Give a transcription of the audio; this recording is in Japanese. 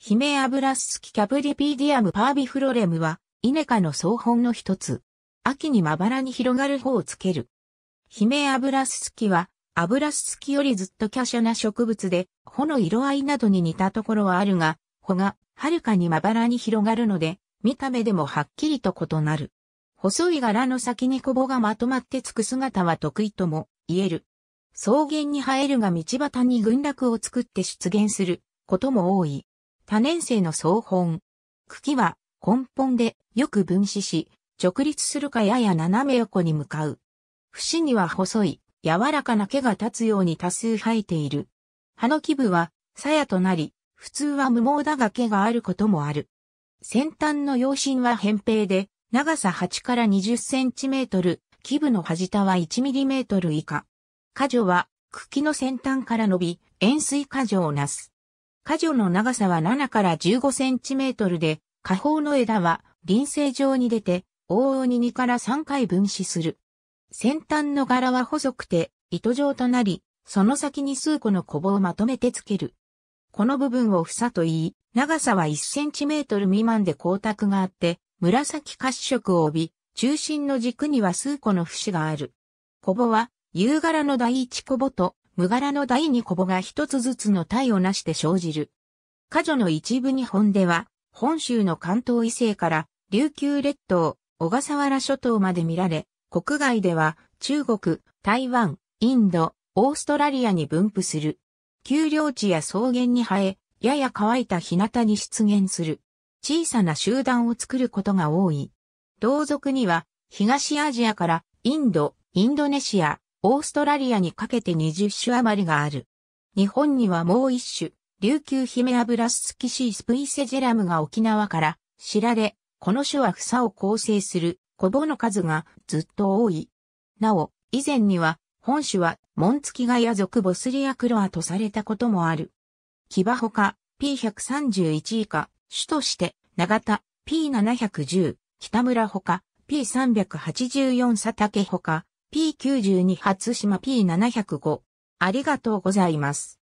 ヒメアブラススキキャブリピーディアムパービフロレムは、イネ科の総本の一つ。秋にまばらに広がる方をつける。ヒメアブラススキは、アブラススキよりずっと華奢な植物で、穂の色合いなどに似たところはあるが、穂が、はるかにまばらに広がるので、見た目でもはっきりと異なる。細い柄の先にコボがまとまってつく姿は得意とも言える。草原に生えるが道端に群落を作って出現することも多い。多年生の草本。茎は根本でよく分子し、直立するかやや斜め横に向かう。節には細い、柔らかな毛が立つように多数生えている。葉の基部は、鞘となり、普通は無毛だが毛があることもある。先端の葉身は扁平で、長さ8から20センチメートル、基部の端端は1ミリメートル以下。果女は、茎の先端から伸び、円錐果女をなす。果樹の長さは7から15センチメートルで、下方の枝は輪生状に出て、往々に2から3回分子する。先端の柄は細くて糸状となり、その先に数個のコボをまとめてつける。この部分を房と言い、長さは1センチメートル未満で光沢があって、紫褐色を帯び、中心の軸には数個の節がある。コボは、夕柄の第一コボと無柄の第二コボが一つずつの体をなして生じる。下女の一部日本では、本州の関東以西から、琉球列島、小笠原諸島まで見られ、国外では、中国、台湾、インド、オーストラリアに分布する。丘陵地や草原に生え、やや乾いた日向に出現する。小さな集団を作ることが多い。同族には、東アジアからインド、インドネシア、オーストラリアにかけて20種余りがある。日本にはもう一種、琉球ヒメアブラススキシースプイセジェラムが沖縄から知られ、この種は房を構成するコボの数がずっと多い。なお、以前には、本種はモンツキガヤ属ボスリアクロアとされたこともある。キバほか P131 以下、種として長田 P710、北村ほか P384 佐竹ほか P92 初島 P705。ありがとうございます。